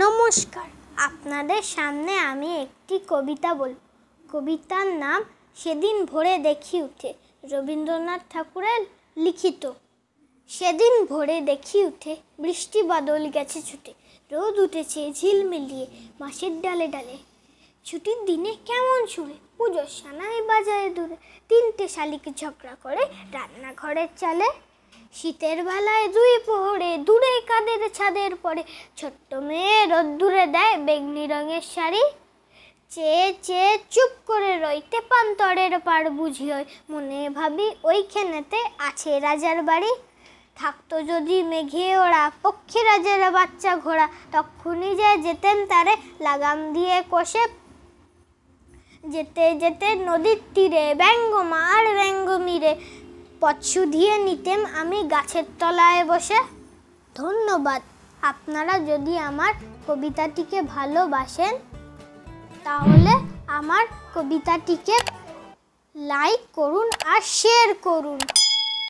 নমস্কার আপনাদের সামনে আমি একটি কবিতা বলব কবিতার নাম সেদিন ভোরে দেখি উঠে রবীন্দ্রনাথ ঠাকুরের লিখিত সেদিন ভোরে দেখি উঠে বৃষ্টি বাদল গেছে ছুটে রোদ উঠেছে ঝিল মিলিয়ে মাসের ডালে ডালে ছুটির দিনে কেমন সুরে পুজোর সানাই বাজারে দূরে তিনটে শালিকে ঝগড়া করে রান্নাঘরের চালে শীতের বেলায় দুই পোহরে দূরে কাদের ছাদের পরে ছোট্ট মেয়ে রোদ্দুরে দেয় বেগনি রঙের শাড়ি চেয়ে চেয়ে চুপ করে রইতে পান্তরের পার বুঝি হয় মনে ভাবি ওইখানেতে আছে রাজার বাড়ি থাকতো যদি মেঘে ওরা পক্ষী রাজার বাচ্চা ঘোড়া তখনই যে যেতেন তারে লাগাম দিয়ে কষে যেতে যেতে নদীর তীরে ব্যঙ্গ মার ব্যঙ্গ মিরে পথ দিয়ে নিতেম আমি গাছের তলায় বসে ধন্যবাদ আপনারা যদি আমার কবিতাটিকে ভালোবাসেন তাহলে আমার কবিতাটিকে লাইক করুন আর শেয়ার করুন